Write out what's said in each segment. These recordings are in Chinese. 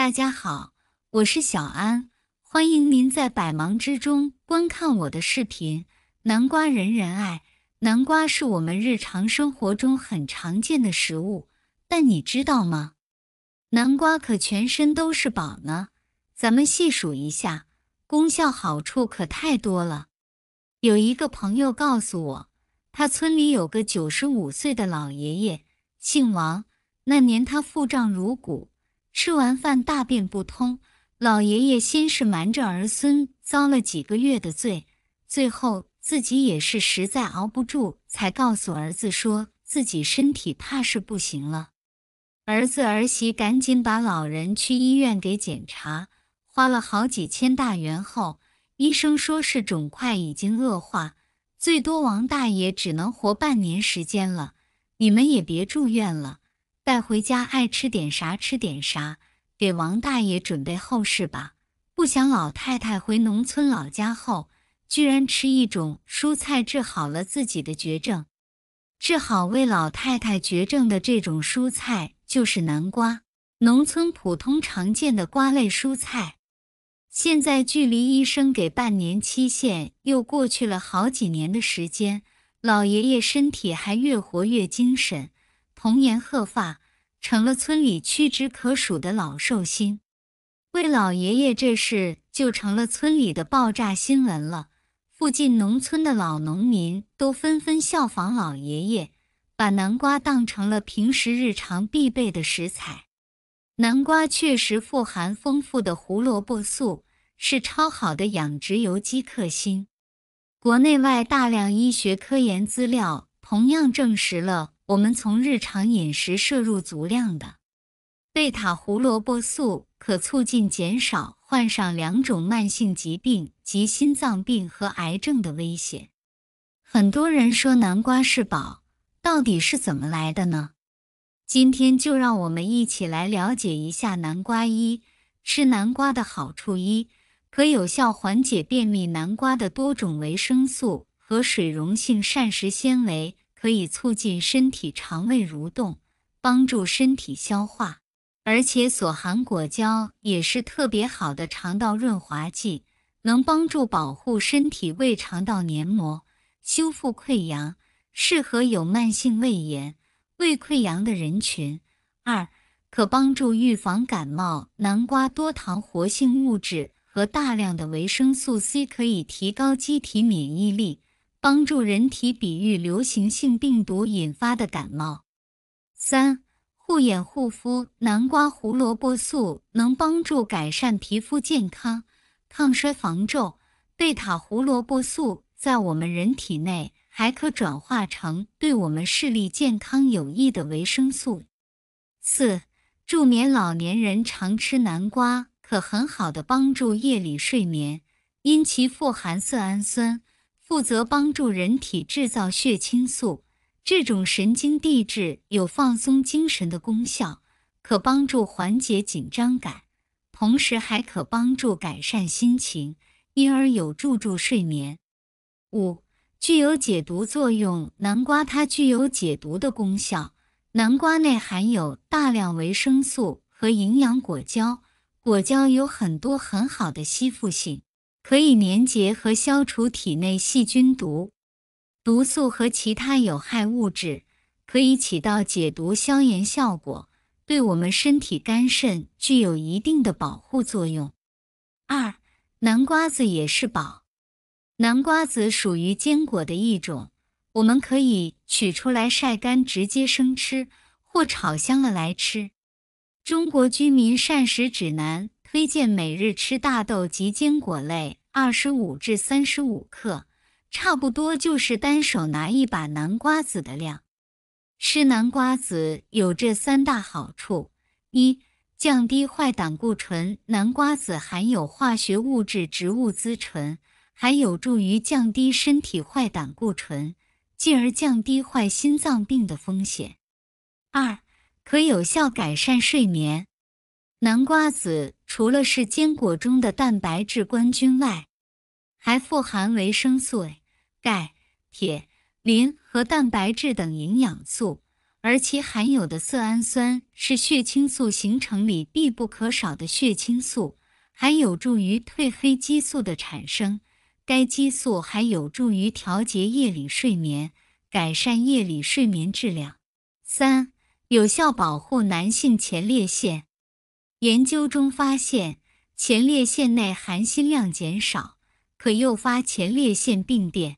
大家好，我是小安，欢迎您在百忙之中观看我的视频。南瓜人人爱，南瓜是我们日常生活中很常见的食物，但你知道吗？南瓜可全身都是宝呢。咱们细数一下，功效好处可太多了。有一个朋友告诉我，他村里有个九十五岁的老爷爷，姓王，那年他腹胀如鼓。吃完饭，大便不通。老爷爷先是瞒着儿孙，遭了几个月的罪，最后自己也是实在熬不住，才告诉儿子说自己身体怕是不行了。儿子儿媳赶紧把老人去医院给检查，花了好几千大元后，医生说是肿块已经恶化，最多王大爷只能活半年时间了。你们也别住院了。带回家爱吃点啥吃点啥，给王大爷准备后事吧。不想老太太回农村老家后，居然吃一种蔬菜治好了自己的绝症。治好为老太太绝症的这种蔬菜就是南瓜，农村普通常见的瓜类蔬菜。现在距离医生给半年期限又过去了好几年的时间，老爷爷身体还越活越精神，童颜鹤发。成了村里屈指可数的老寿星，魏老爷爷这事就成了村里的爆炸新闻了。附近农村的老农民都纷纷效仿老爷爷，把南瓜当成了平时日常必备的食材。南瓜确实富含丰富的胡萝卜素，是超好的养殖有机克星。国内外大量医学科研资料同样证实了。我们从日常饮食摄入足量的贝塔胡萝卜素，可促进减少患上两种慢性疾病及心脏病和癌症的危险。很多人说南瓜是宝，到底是怎么来的呢？今天就让我们一起来了解一下南瓜。一、吃南瓜的好处：一可有效缓解便秘。南瓜的多种维生素和水溶性膳食纤维。可以促进身体肠胃蠕动，帮助身体消化，而且所含果胶也是特别好的肠道润滑剂，能帮助保护身体胃肠道黏膜，修复溃疡，适合有慢性胃炎、胃溃疡的人群。二，可帮助预防感冒。南瓜多糖活性物质和大量的维生素 C 可以提高机体免疫力。帮助人体抵御流行性病毒引发的感冒。三、护眼护肤，南瓜胡萝卜素能帮助改善皮肤健康，抗衰防皱。贝塔胡萝卜素在我们人体内还可转化成对我们视力健康有益的维生素。四、助眠，老年人常吃南瓜，可很好的帮助夜里睡眠，因其富含色氨酸。负责帮助人体制造血清素，这种神经递质有放松精神的功效，可帮助缓解紧张感，同时还可帮助改善心情，因而有助助睡眠。五、具有解毒作用。南瓜它具有解毒的功效，南瓜内含有大量维生素和营养果胶，果胶有很多很好的吸附性。可以粘结和消除体内细菌毒毒素和其他有害物质，可以起到解毒消炎效果，对我们身体肝肾具有一定的保护作用。二，南瓜子也是宝。南瓜子属于坚果的一种，我们可以取出来晒干，直接生吃或炒香了来吃。中国居民膳食指南推荐每日吃大豆及坚果类。二十五至三十五克，差不多就是单手拿一把南瓜子的量。吃南瓜子有这三大好处：一、降低坏胆固醇。南瓜子含有化学物质植物甾醇，还有助于降低身体坏胆固醇，进而降低坏心脏病的风险。二、可有效改善睡眠。南瓜子除了是坚果中的蛋白质冠军外，还富含维生素 A、钙、铁、磷和蛋白质等营养素，而其含有的色氨酸是血清素形成里必不可少的血清素，还有助于褪黑激素的产生。该激素还有助于调节夜里睡眠，改善夜里睡眠质量。三、有效保护男性前列腺。研究中发现，前列腺内含锌量减少，可诱发前列腺病变。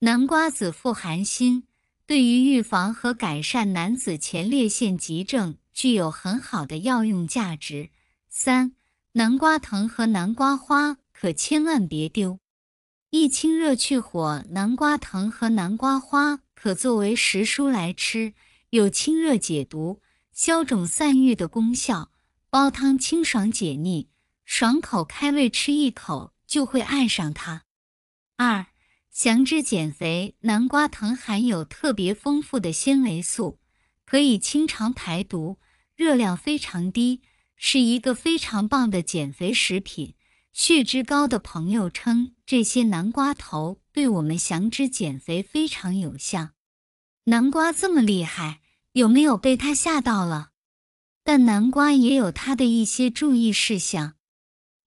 南瓜子富含锌，对于预防和改善男子前列腺疾症具有很好的药用价值。三、南瓜藤和南瓜花可千万别丢，一清热去火。南瓜藤和南瓜花可作为食蔬来吃，有清热解毒、消肿散瘀的功效。煲汤清爽解腻，爽口开胃，吃一口就会爱上它。二，降脂减肥，南瓜藤含有特别丰富的纤维素，可以清肠排毒，热量非常低，是一个非常棒的减肥食品。血脂高的朋友称，这些南瓜头对我们降脂减肥非常有效。南瓜这么厉害，有没有被它吓到了？但南瓜也有它的一些注意事项。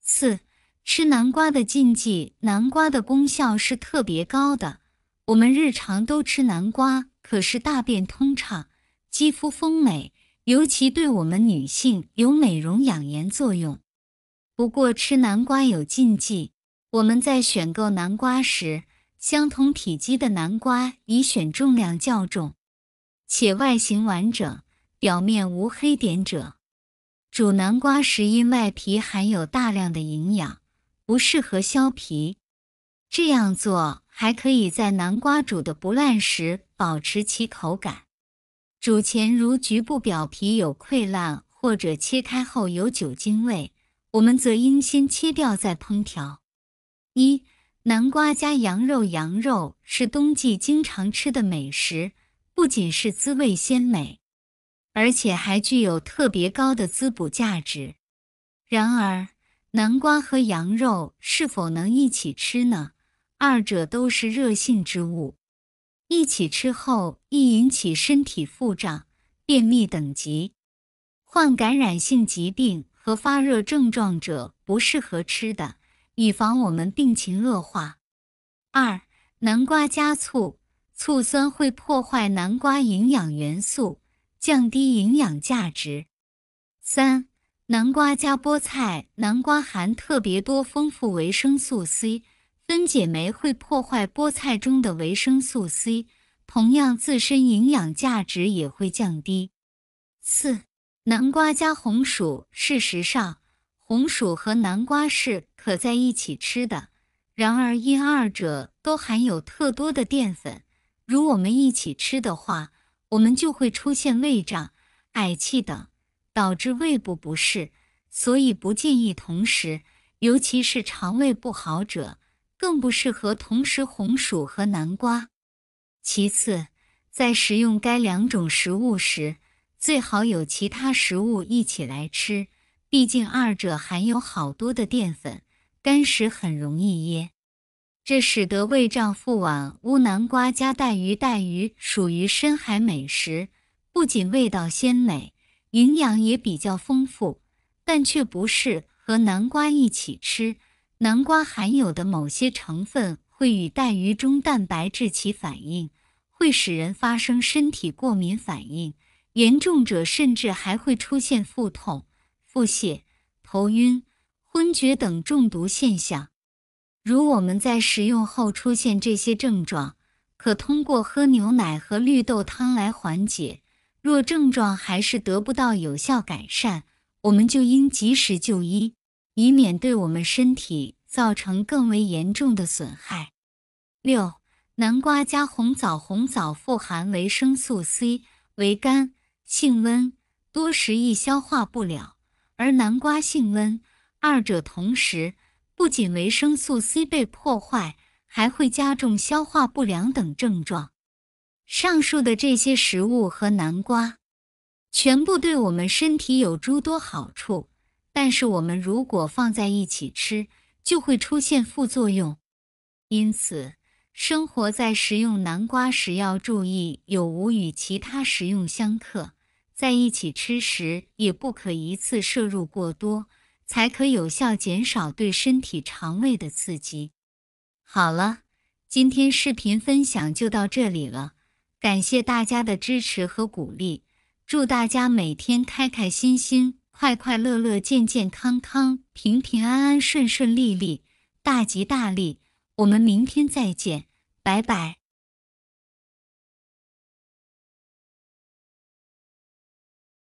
四、吃南瓜的禁忌。南瓜的功效是特别高的，我们日常都吃南瓜，可是大便通畅，肌肤丰美，尤其对我们女性有美容养颜作用。不过吃南瓜有禁忌，我们在选购南瓜时，相同体积的南瓜宜选重量较重，且外形完整。表面无黑点者，煮南瓜时因外皮含有大量的营养，不适合削皮。这样做还可以在南瓜煮的不烂时保持其口感。煮前如局部表皮有溃烂或者切开后有酒精味，我们则应先切掉再烹调。一南瓜加羊肉，羊肉是冬季经常吃的美食，不仅是滋味鲜美。而且还具有特别高的滋补价值。然而，南瓜和羊肉是否能一起吃呢？二者都是热性之物，一起吃后易引起身体腹胀、便秘等疾。患感染性疾病和发热症状者不适合吃的，以防我们病情恶化。二、南瓜加醋，醋酸会破坏南瓜营养元素。降低营养价值。三、南瓜加菠菜，南瓜含特别多丰富维生素 C，分解酶会破坏菠菜中的维生素 C，同样自身营养价值也会降低。四、南瓜加红薯，事实上，红薯和南瓜是可在一起吃的，然而因二者都含有特多的淀粉，如我们一起吃的话。我们就会出现胃胀、嗳气等，导致胃部不适，所以不建议同时，尤其是肠胃不好者，更不适合同时红薯和南瓜。其次，在食用该两种食物时，最好有其他食物一起来吃，毕竟二者含有好多的淀粉、干食，很容易噎。这使得胃胀腹碗乌南瓜加带鱼，带鱼属于深海美食，不仅味道鲜美，营养也比较丰富，但却不适合南瓜一起吃。南瓜含有的某些成分会与带鱼中蛋白质起反应，会使人发生身体过敏反应，严重者甚至还会出现腹痛、腹泻、头晕、昏厥等中毒现象。如我们在食用后出现这些症状，可通过喝牛奶和绿豆汤来缓解。若症状还是得不到有效改善，我们就应及时就医，以免对我们身体造成更为严重的损害。六、南瓜加红枣，红枣富含维生素 C、为甘，性温，多食易消化不了，而南瓜性温，二者同食。不仅维生素 C 被破坏，还会加重消化不良等症状。上述的这些食物和南瓜，全部对我们身体有诸多好处，但是我们如果放在一起吃，就会出现副作用。因此，生活在食用南瓜时要注意有无与其他食用相克，在一起吃时也不可一次摄入过多。才可有效减少对身体肠胃的刺激。好了，今天视频分享就到这里了，感谢大家的支持和鼓励，祝大家每天开开心心、快快乐乐、健健康康、平平安安、顺顺利利、大吉大利！我们明天再见，拜拜。